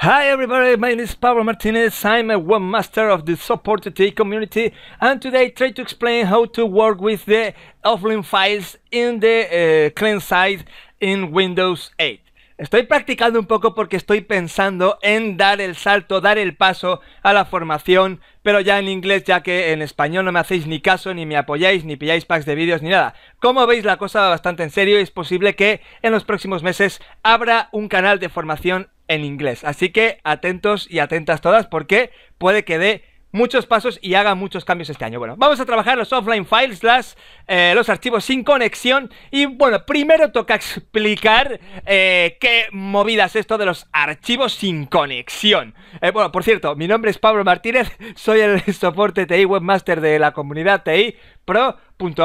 Hi everybody, my name is Pablo Martinez, I'm a webmaster of the Support community and today try to explain how to work with the offline files in the eh, Clean side in Windows 8. Estoy practicando un poco porque estoy pensando en dar el salto, dar el paso a la formación, pero ya en inglés, ya que en español no me hacéis ni caso, ni me apoyáis, ni pilláis packs de vídeos, ni nada. Como veis, la cosa va bastante en serio es posible que en los próximos meses abra un canal de formación en inglés. Así que atentos y atentas todas porque puede que dé muchos pasos y haga muchos cambios este año. Bueno, vamos a trabajar los offline files, eh, los archivos sin conexión. Y bueno, primero toca explicar eh, qué movidas esto de los archivos sin conexión. Eh, bueno, por cierto, mi nombre es Pablo Martínez, soy el soporte TI webmaster de la comunidad TI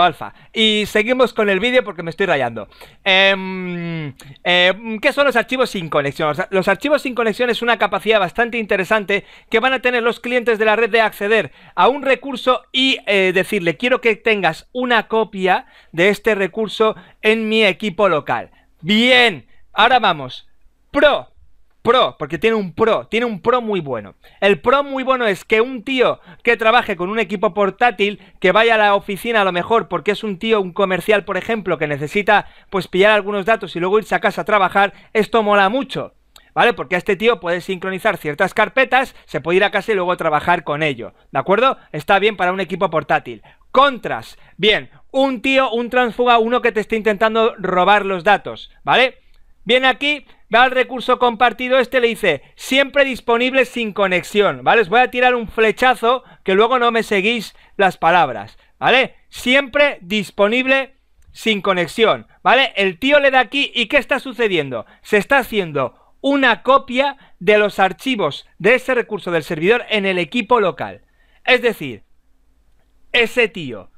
alfa. Y seguimos con el vídeo porque me estoy rayando. Em, em, ¿Qué son los archivos sin conexión? Los archivos sin conexión es una capacidad bastante interesante que van a tener los clientes de la red de acceder a un recurso y eh, decirle, quiero que tengas una copia de este recurso en mi equipo local. Bien, ahora vamos. Pro Pro, porque tiene un pro, tiene un pro muy bueno. El pro muy bueno es que un tío que trabaje con un equipo portátil, que vaya a la oficina a lo mejor, porque es un tío, un comercial, por ejemplo, que necesita pues pillar algunos datos y luego irse a casa a trabajar, esto mola mucho. ¿vale? Porque a este tío puede sincronizar ciertas carpetas, se puede ir a casa y luego trabajar con ello, ¿de acuerdo? Está bien para un equipo portátil. Contras, bien, un tío, un transfuga, uno que te esté intentando robar los datos, ¿vale? Viene aquí, va al recurso compartido este, le dice siempre disponible sin conexión, ¿vale? Os voy a tirar un flechazo que luego no me seguís las palabras, ¿vale? Siempre disponible sin conexión, ¿vale? El tío le da aquí y ¿qué está sucediendo? Se está haciendo una copia de los archivos de ese recurso del servidor en el equipo local. Es decir, ese tío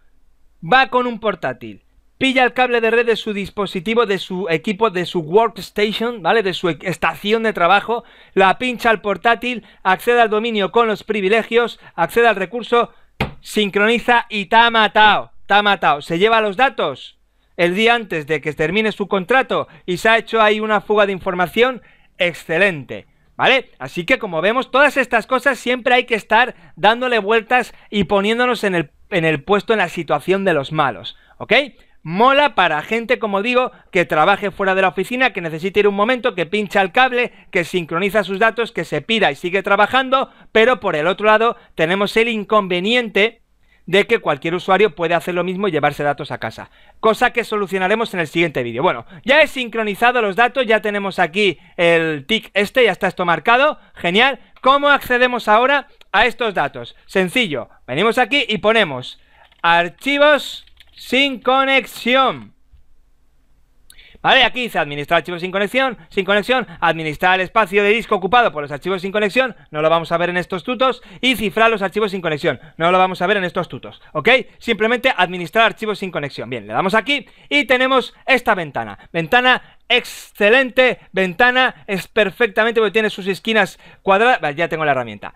va con un portátil, Pilla el cable de red de su dispositivo, de su equipo, de su workstation, ¿vale? De su e-, estación de trabajo, la pincha al portátil, accede al dominio con los privilegios, accede al recurso, sincroniza y te ha matado, te ha matado. Se lleva los datos el día antes de que termine su contrato y se ha hecho ahí una fuga de información excelente. ¿Vale? Así que como vemos, todas estas cosas siempre hay que estar dándole vueltas y poniéndonos en el, en el puesto, en la situación de los malos. ¿Ok? Mola para gente, como digo, que trabaje fuera de la oficina, que necesite ir un momento, que pincha el cable, que sincroniza sus datos, que se pira y sigue trabajando, pero por el otro lado tenemos el inconveniente de que cualquier usuario puede hacer lo mismo y llevarse datos a casa. Cosa que solucionaremos en el siguiente vídeo. Bueno, ya he sincronizado los datos, ya tenemos aquí el tick este, ya está esto marcado. Genial. ¿Cómo accedemos ahora a estos datos? Sencillo, venimos aquí y ponemos archivos sin conexión. Vale, aquí dice administrar archivos sin conexión, sin conexión, administrar el espacio de disco ocupado por los archivos sin conexión, no lo vamos a ver en estos tutos, y cifrar los archivos sin conexión, no lo vamos a ver en estos tutos, ¿ok? Simplemente administrar archivos sin conexión. Bien, le damos aquí y tenemos esta ventana, ventana excelente, ventana es perfectamente porque tiene sus esquinas cuadradas, ya tengo la herramienta.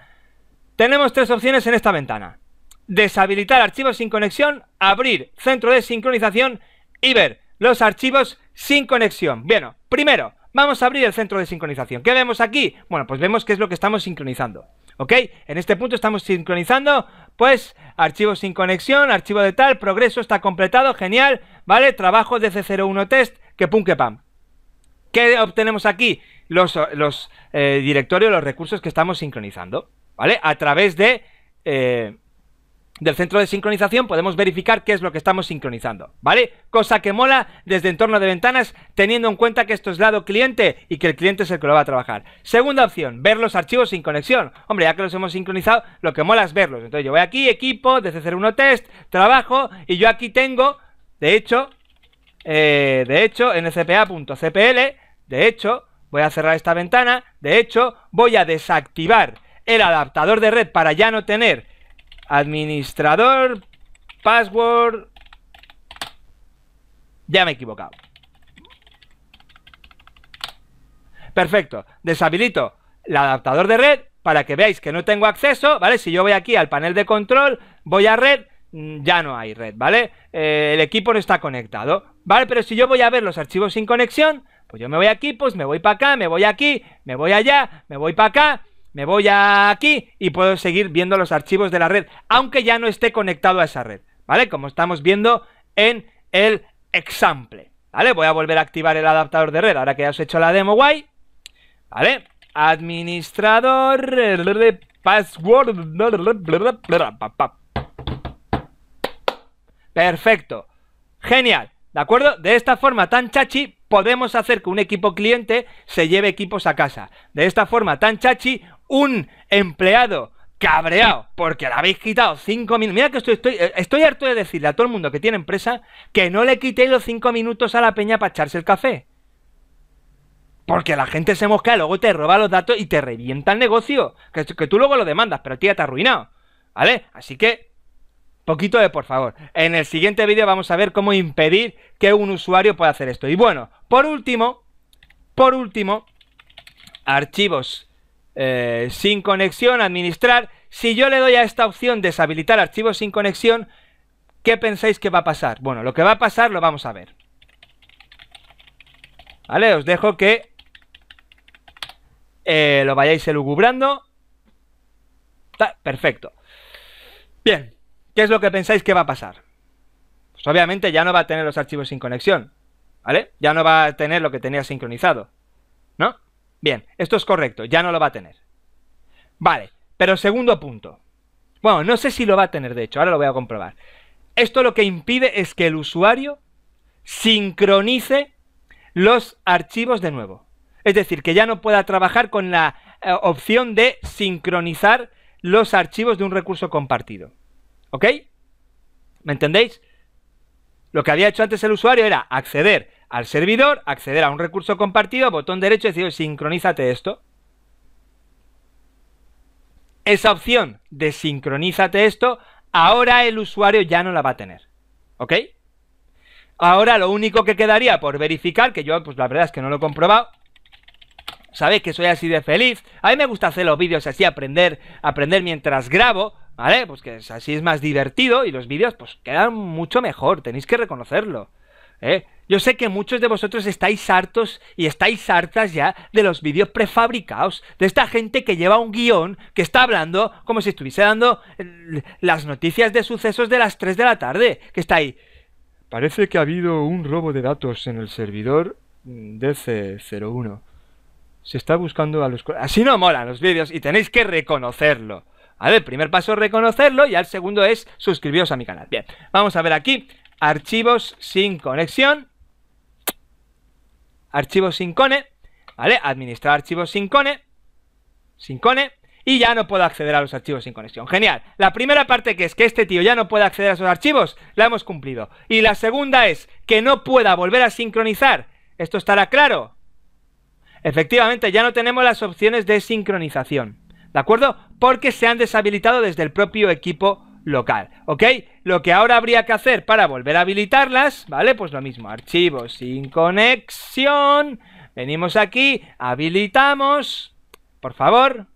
Tenemos tres opciones en esta ventana deshabilitar archivos sin conexión, abrir centro de sincronización y ver los archivos sin conexión. Bueno, primero, vamos a abrir el centro de sincronización. ¿Qué vemos aquí? Bueno, pues vemos qué es lo que estamos sincronizando. ¿Ok? En este punto estamos sincronizando, pues, archivos sin conexión, archivo de tal, progreso está completado, genial, ¿vale? Trabajo de C01 test, que pum, que pam. ¿Qué obtenemos aquí? Los, eh, directorios, los recursos que estamos sincronizando, ¿vale? A través de... Eh, del centro de sincronización podemos verificar qué es lo que estamos sincronizando, ¿vale? Cosa que mola desde entorno de ventanas teniendo en cuenta que esto es lado cliente y que el cliente es el que lo va a trabajar. Segunda opción, ver los archivos sin conexión. Hombre, ya que los hemos sincronizado, lo que mola es verlos. Entonces yo voy aquí, equipo, DC01 test, trabajo y yo aquí tengo, de hecho, eh, de hecho, ncpa.cpl, de hecho, voy a cerrar esta ventana, de hecho, voy a desactivar el adaptador de red para ya no tener Administrador, password... Ya me he equivocado. Perfecto. Deshabilito el adaptador de red para que veáis que no tengo acceso, ¿vale? Si yo voy aquí al panel de control, voy a red, mm, ya no hay red, ¿vale? Eh, el equipo no está conectado, ¿vale? Pero si yo voy a ver los archivos sin conexión, pues yo me voy aquí, pues me voy para acá, me voy aquí, me voy allá, me voy para acá, me voy aquí y puedo seguir viendo los archivos de la red, aunque ya no esté conectado a esa red, ¿vale? Como estamos viendo en el example, ¿vale? Voy a volver a activar el adaptador de red, ahora que ya os he hecho la demo guay, ¿vale? Administrador, password, perfecto, genial, ¿de acuerdo? De esta forma tan chachi podemos hacer que un equipo cliente se lleve equipos a casa. De esta forma tan chachi, un empleado cabreado porque le habéis quitado 5 minutos. Mira que estoy, estoy, eh, estoy harto de decirle a todo el mundo que tiene empresa que no le quitéis los 5 minutos a la peña para echarse el café. Porque la gente se mosca, luego te roba los datos y te revienta el negocio. Que, tú luego lo demandas, pero tía, te ha arruinado. ¿Vale? Así que, poquito de por favor. En el siguiente vídeo vamos a ver cómo impedir que un usuario pueda hacer esto. Y bueno, por último, por último, archivos eh, sin conexión, administrar. Si yo le doy a esta opción deshabilitar archivos sin conexión, ¿qué pensáis que va a pasar? Bueno, lo que va a pasar lo vamos a ver. Vale, os dejo que eh, lo vayáis elugubrando. perfecto. Bien, ¿qué es lo que pensáis que va a pasar? Pues obviamente ya no va a tener los archivos sin conexión, ¿vale? Ya no va a tener lo que tenía sincronizado, ¿no? Bien, esto es correcto, ya no lo va a tener. Vale, pero segundo punto. Bueno, no sé si lo va a tener, de hecho, ahora lo voy a comprobar. Esto lo que impide es que el usuario sincronice los archivos de nuevo. Es decir, que ya no pueda trabajar con la eh, opción de sincronizar los archivos de un recurso compartido. ¿Ok? ¿Me entendéis? Lo que había hecho antes el usuario era acceder al servidor, acceder a un recurso compartido, botón derecho y decir sincronízate esto. Esa opción de sincronízate esto, ahora el usuario ya no la va a tener. ¿Ok? Ahora lo único que quedaría por verificar, que yo pues la verdad es que no lo he comprobado, sabéis que soy así de feliz. A mí me gusta hacer los vídeos así, aprender, aprender mientras grabo, ¿vale? Pues que así es más divertido y los vídeos pues quedan mucho mejor, tenéis que reconocerlo. ¿Eh? Yo sé que muchos de vosotros estáis hartos y estáis hartas ya de los vídeos prefabricados, de esta gente que lleva un guión, que está hablando como si estuviese dando eh, las noticias de sucesos de las 3 de la tarde, que está ahí. Parece que ha habido un robo de datos en el servidor DC01. Se está buscando a los... Así no molan los vídeos y tenéis que reconocerlo. A ver, el primer paso es reconocerlo y el segundo es suscribiros a mi canal. Bien, vamos a ver aquí archivos sin conexión, archivos sin cone, ¿vale? Administrar archivos sin cone, sin cone, y ya no puedo acceder a los archivos sin conexión. Genial. La primera parte que es que este tío ya no puede acceder a esos archivos, la hemos cumplido. Y la segunda es que no pueda volver a sincronizar. ¿Esto estará claro? Efectivamente, ya no tenemos las opciones de sincronización. ¿De acuerdo? Porque se han deshabilitado desde el propio equipo local, ¿ok? Lo que ahora habría que hacer para volver a habilitarlas, ¿vale? Pues lo mismo, archivo sin conexión, venimos aquí, habilitamos, por favor,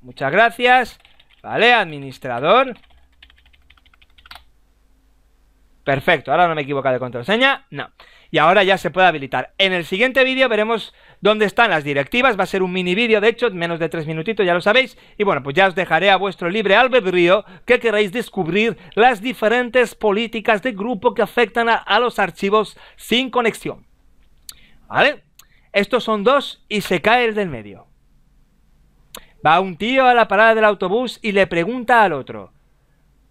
muchas gracias, ¿vale? Administrador, Perfecto, ahora no me he de contraseña, no. Y ahora ya se puede habilitar. En el siguiente vídeo veremos dónde están las directivas, va a ser un mini vídeo, de hecho, menos de tres minutitos, ya lo sabéis. Y bueno, pues ya os dejaré a vuestro libre albedrío que queréis descubrir las diferentes políticas de grupo que afectan a, a los archivos sin conexión. ¿Vale? Estos son dos y se cae el del medio. Va un tío a la parada del autobús y le pregunta al otro,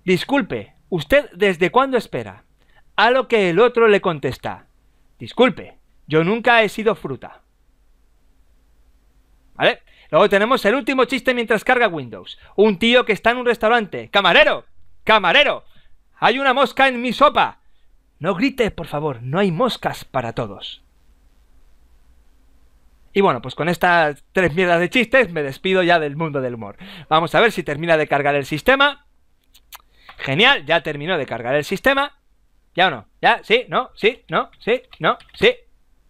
disculpe, ¿usted desde cuándo espera? A lo que el otro le contesta, disculpe, yo nunca he sido fruta. ¿Vale? Luego tenemos el último chiste mientras carga Windows. Un tío que está en un restaurante. ¡Camarero! ¡Camarero! ¡Hay una mosca en mi sopa! No grite, por favor, no hay moscas para todos. Y bueno, pues con estas tres mierdas de chistes me despido ya del mundo del humor. Vamos a ver si termina de cargar el sistema. Genial, ya terminó de cargar el sistema. ¿Ya o no? ¿Ya? ¿Sí? ¿No? ¿Sí? ¿No? ¿Sí? ¿No? ¿Sí?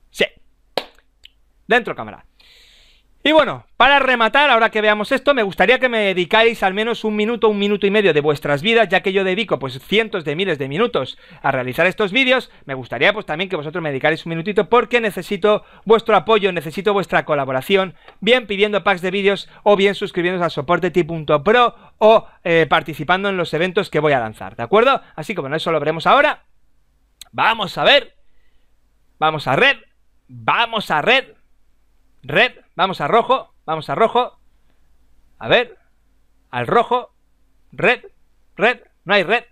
¿Sí? Dentro cámara. Y bueno, para rematar, ahora que veamos esto, me gustaría que me dedicáis al menos un minuto, un minuto y medio de vuestras vidas, ya que yo dedico pues cientos de miles de minutos a realizar estos vídeos, me gustaría pues también que vosotros me dedicarais un minutito porque necesito vuestro apoyo, necesito vuestra colaboración, bien pidiendo packs de vídeos o bien suscribiéndose a soporte o eh, participando en los eventos que voy a lanzar, ¿de acuerdo? Así como no eso lo veremos ahora Vamos a ver. Vamos a red. Vamos a red. Red. Vamos a rojo. Vamos a rojo. A ver. Al rojo. Red. Red. No hay red.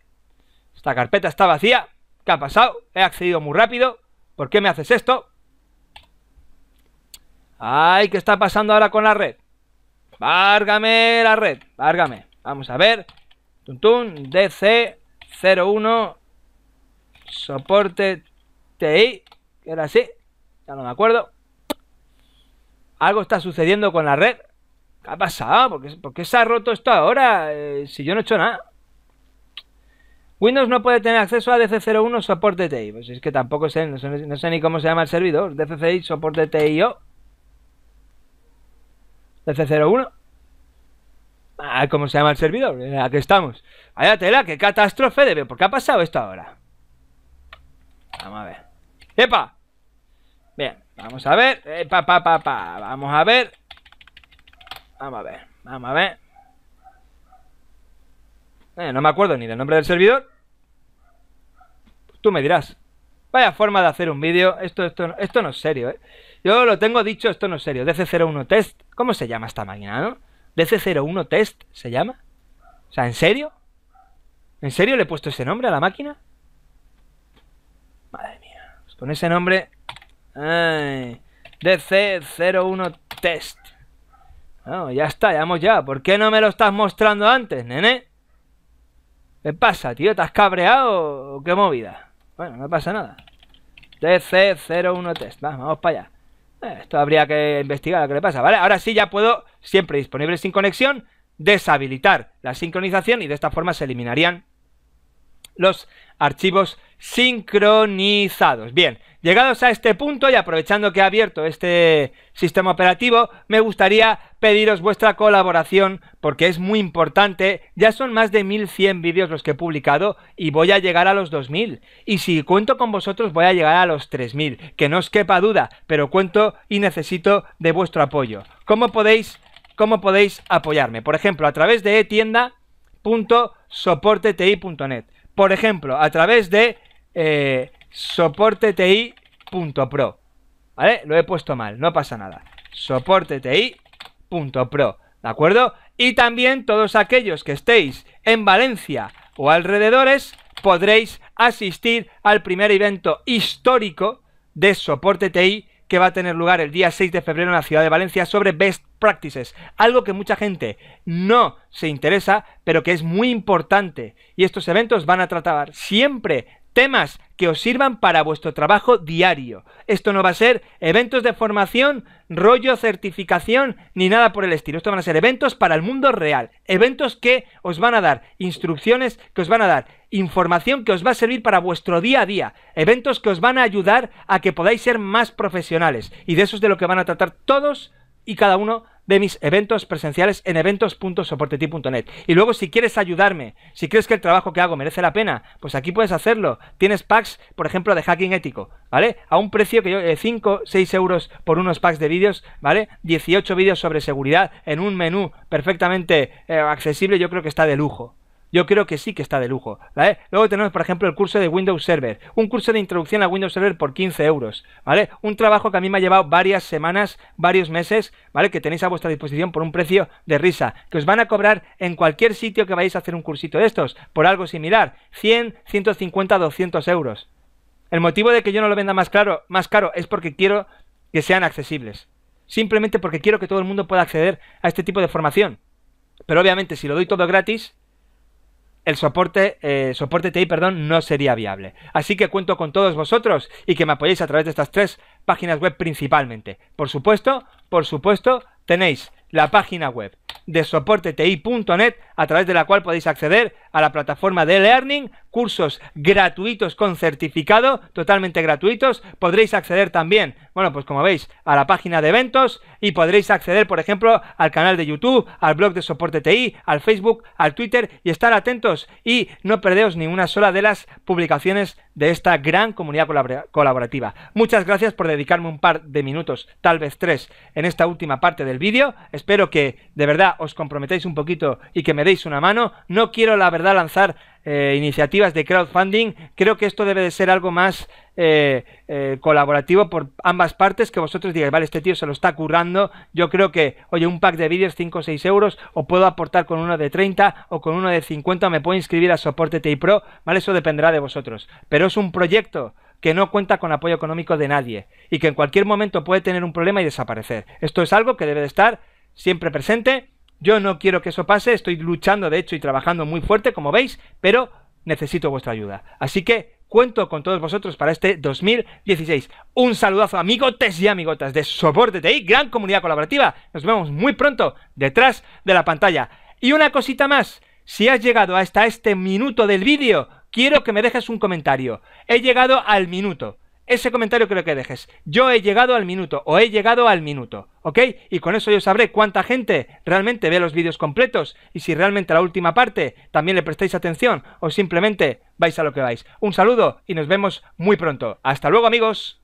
Esta carpeta está vacía. ¿Qué ha pasado? He accedido muy rápido. ¿Por qué me haces esto? Ay, ¿qué está pasando ahora con la red? Várgame la red. Várgame. Vamos a ver. tun, DC01 Soporte TI, era así, ya no me acuerdo. Algo está sucediendo con la red. ¿Qué ha pasado? ¿Por qué, se ha roto esto ahora? Eh, si yo no he hecho nada. Windows no puede tener acceso a DC01 soporte TI. Pues es que tampoco sé, no sé, ni cómo se llama el servidor. DCI, soporte TIO. DC01. Ah, ¿cómo se llama el servidor? Aquí estamos. Vaya tela, qué catástrofe debe. ¿Por qué ha pasado esto ahora? Vamos a ver. ¡Epa! Bien, vamos a ver. ¡Epa, pa, Vamos a ver. Vamos a ver, vamos a ver. Eh, no me acuerdo ni del nombre del servidor. tú me dirás. Vaya forma de hacer un vídeo. Esto, esto, esto no es serio, ¿eh? Yo lo tengo dicho, esto no es serio. DC01 Test. ¿Cómo se llama esta máquina, no? DC01 Test se llama. O sea, ¿en serio? ¿En serio le he puesto ese nombre a la máquina? Madre mía. Pues con ese nombre... DC01 Test. Bueno, ya está, ya vamos ya. ¿Por qué no me lo estás mostrando antes, nene? ¿Qué pasa, tío? ¿Te has cabreado qué movida? Bueno, no pasa nada. DC01 Test. Vamos, vamos para allá. Eh, esto habría que investigar lo que le pasa, ¿vale? Ahora sí ya puedo, siempre disponible sin conexión, deshabilitar la sincronización y de esta forma se eliminarían los archivos sincronizados. Bien, llegados a este punto y aprovechando que he abierto este sistema operativo, me gustaría pediros vuestra colaboración porque es muy importante. Ya son más de 1100 vídeos los que he publicado y voy a llegar a los 2000. Y si cuento con vosotros voy a llegar a los 3000, que no os quepa duda, pero cuento y necesito de vuestro apoyo. ¿Cómo podéis, cómo podéis apoyarme? Por ejemplo, a través de eTienda.soporteTI.net. Por ejemplo, a través de eh, soporteti.pro. ¿Vale? Lo he puesto mal, no pasa nada. Soporteti.pro. ¿De acuerdo? Y también todos aquellos que estéis en Valencia o alrededores podréis asistir al primer evento histórico de Soporte TI que va a tener lugar el día 6 de febrero en la ciudad de Valencia sobre best practices, algo que mucha gente no se interesa, pero que es muy importante. Y estos eventos van a tratar siempre temas que os sirvan para vuestro trabajo diario. Esto no va a ser eventos de formación, rollo, certificación, ni nada por el estilo. Esto van a ser eventos para el mundo real. Eventos que os van a dar instrucciones, que os van a dar información que os va a servir para vuestro día a día. Eventos que os van a ayudar a que podáis ser más profesionales. Y de eso es de lo que van a tratar todos y cada uno de mis eventos presenciales en eventos.soportetip.net. Y luego, si quieres ayudarme, si crees que el trabajo que hago merece la pena, pues aquí puedes hacerlo. Tienes packs, por ejemplo, de hacking ético, ¿vale? A un precio que yo, 5, eh, 6 euros por unos packs de vídeos, ¿vale? 18 vídeos sobre seguridad en un menú perfectamente eh, accesible, yo creo que está de lujo yo creo que sí que está de lujo. Luego tenemos, por ejemplo, el curso de Windows Server, un curso de introducción a Windows Server por 15 euros, ¿vale? Un trabajo que a mí me ha llevado varias semanas, varios meses, ¿vale? Que tenéis a vuestra disposición por un precio de risa, que os van a cobrar en cualquier sitio que vayáis a hacer un cursito de estos, por algo similar, 100, 150, 200 euros. El motivo de que yo no lo venda más, claro, más caro es porque quiero que sean accesibles. Simplemente porque quiero que todo el mundo pueda acceder a este tipo de formación. Pero obviamente si lo doy todo gratis, el soporte, eh, soporte TI perdón, no sería viable. Así que cuento con todos vosotros y que me apoyéis a través de estas tres páginas web principalmente. Por supuesto, por supuesto, tenéis la página web de soporteti.net a través de la cual podéis acceder a la plataforma de learning, cursos gratuitos con certificado, totalmente gratuitos. Podréis acceder también, bueno, pues como veis, a la página de eventos y podréis acceder, por ejemplo, al canal de YouTube, al blog de Soporte TI, al Facebook, al Twitter y estar atentos y no perdeos ni una sola de las publicaciones de esta gran comunidad colaborativa. Muchas gracias por dedicarme un par de minutos, tal vez tres, en esta última parte del vídeo espero que de verdad os comprometáis un poquito y que me deis una mano. No quiero, la verdad, lanzar eh, iniciativas de crowdfunding. Creo que esto debe de ser algo más eh, eh, colaborativo por ambas partes, que vosotros digáis, vale, este tío se lo está currando, yo creo que, oye, un pack de vídeos 5 o 6 euros, o puedo aportar con uno de 30 o con uno de 50, me puedo inscribir a Soporte TI Pro, vale, eso dependerá de vosotros. Pero es un proyecto que no cuenta con apoyo económico de nadie y que en cualquier momento puede tener un problema y desaparecer. Esto es algo que debe de estar siempre presente. Yo no quiero que eso pase, estoy luchando de hecho y trabajando muy fuerte, como veis, pero necesito vuestra ayuda. Así que cuento con todos vosotros para este 2016. Un saludazo amigotes y amigotas de Soporte TI, gran comunidad colaborativa. Nos vemos muy pronto detrás de la pantalla. Y una cosita más, si has llegado hasta este minuto del vídeo, quiero que me dejes un comentario. He llegado al minuto ese comentario creo que dejes. Yo he llegado al minuto o he llegado al minuto, ¿ok? Y con eso yo sabré cuánta gente realmente ve los vídeos completos y si realmente la última parte también le prestáis atención o simplemente vais a lo que vais. Un saludo y nos vemos muy pronto. Hasta luego amigos.